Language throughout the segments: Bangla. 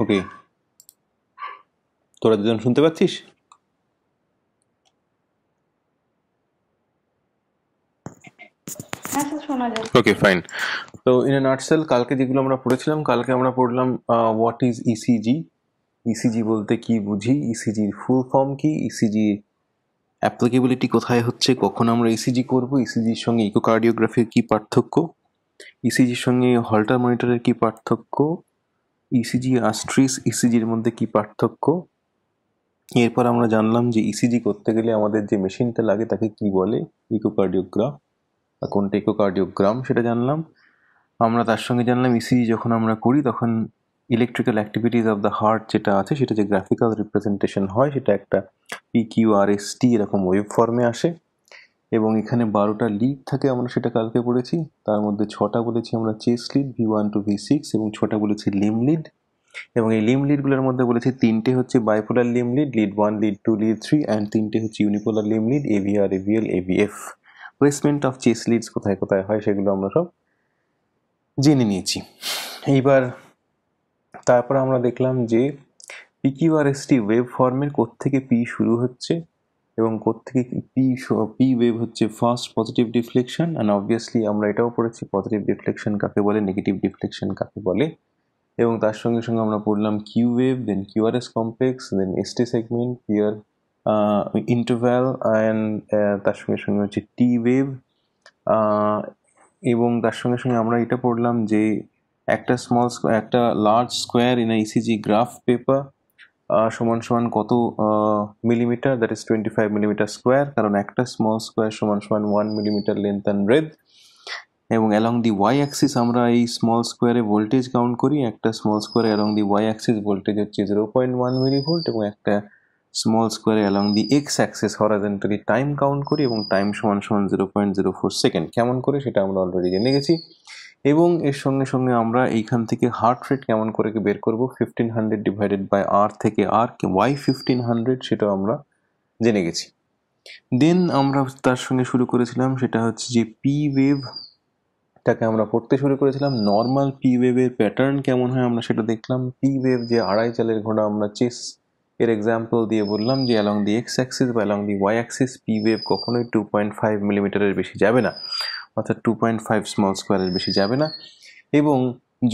ওকে তোরা দুজন শুনতে পাচ্ছিস হ্যাঁ, ওকে ফাইন তো ইন এ নাটসেল কালকে যেগুলো আমরা পড়েছিলাম কালকে আমরা পড়লাম হোয়াট ইজ ইসিজি ইসিজি বলতে কি বুঝি ইসিজির ফুল ফর্ম কি ইসিজির e অ্যাপ্লিকেবিলিটি কোথায় হচ্ছে কখন আমরা ইসিজি করব ইসিজির সঙ্গে ইকোকার্ডিওগ্রাফির কি পার্থক্য ইসিজির e সঙ্গে হল্টার মনিটরের কি পার্থক্য ইসিজি আস্ট্রিস ইসিজির মধ্যে কি পার্থক্য এরপর আমরা জানলাম যে ইসিজি e করতে গেলে আমাদের যে মেশিনটা লাগে তাকে কি বলে ইকোকার্ডিওগ্রাম বা কোনটা ইকোকার্ডিওগ্রাম সেটা জানলাম আমরা তার সঙ্গে জানলাম ইসিজি e যখন আমরা করি তখন electrical activities of the heart যেটা আছে সেটা যে গ্রাফিক্যাল রিপ্রেজেন্টেশন হয় সেটা একটা P Q R S T এরকম ওয়েব ফর্মে আসে এবং এখানে বারোটা লিড থাকে আমরা সেটা কালকে পড়েছি তার মধ্যে ছটা বলেছি আমরা chest lead V one two V six এবং ছটা বলেছি লিম লিড এবং এই লিম লিডগুলোর মধ্যে বলেছি তিনটে হচ্ছে bipolar limb lead lead one lead two lead three and তিনটে হচ্ছে unipolar limb lead AVR AVL AVF placement of chest leads কোথায় কোথায় হয় সেগুলো আমরা সব জেনে নিয়েছি এইবার তারপর আমরা দেখলাম যে পিকিউআরএসটি ওয়েব ফর্মের কোথেকে পি শুরু হচ্ছে এবং কোত্থেকে পি পি ওয়েভ হচ্ছে first positive deflection and obviously আমরা এটাও পড়েছি পজিটিভ ডিফ্লেকশন কাকে বলে নেগেটিভ ডিফ্লেকশন কাকে বলে এবং তার সঙ্গে সঙ্গে আমরা পড়লাম Q wave then QRS complex then ST segment PR interval and তার সঙ্গে সঙ্গে হচ্ছে টি ওয়েভ এবং তার সঙ্গে সঙ্গে আমরা এটা পড়লাম যে একটা স্মল একটা large square in ECG graph paper সমান সমান কত millimetre that is twenty five millimetre square কারণ একটা স্মল স্কোয়ার সমান সমান one millimetre length and breadth এবং অ্যালং দি ওয়াই অ্যাক্সিস আমরা এই স্মল স্কোয়ারে ভোল্টেজ কাউন্ট করি একটা স্মল স্কোয়ারে along the Y axis voltage হচ্ছে জিরো পয়েন্ট ওয়ান মিলিভোল্ট এবং একটা স্মল স্কোয়ারে along the X axis horizontally time count করি এবং টাইম সমান সমান zero point zero four second কেমন করে সেটা আমরা অলরেডি জেনে গেছি এবং এর সঙ্গে সঙ্গে আমরা এইখান থেকে হার্ট রেট কেমন করে বের করব fifteen hundred divided by R থেকে আর ওয়াই ফিফটিন হান্ড্রেড সেটাও আমরা জেনে গেছি দেন আমরা তার সঙ্গে শুরু করেছিলাম সেটা হচ্ছে যে পি ওয়েভ আমরা পড়তে শুরু করেছিলাম নর্মাল পি ওয়েভের প্যাটার্ন কেমন হয় আমরা সেটা দেখলাম পি ওয়েভ যে আড়াই চালের ঘোড়া আমরা চেস এর এক্সাম্পল দিয়ে বললাম যে অ্যালং দি এক্স অ্যাক্সিস বা along the Y axis P wave কখনোই টু পয়েন্ট ফাইভ মিলিমিটারের বেশি যাবে না অর্থাৎ টু পয়েন্ট ফাইভ স্মল স্কোয়ারের বেশি যাবে না এবং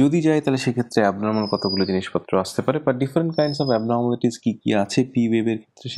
যদি যায় তাহলে সেক্ষেত্রে অ্যাবনর্মাল কতগুলো জিনিসপত্র আসতে পারে বা ডিফারেন্ট কাইন্ডস অফ অ্যাবনর্মালিটিস কী কী আছে পি ওয়েভের ক্ষেত্রে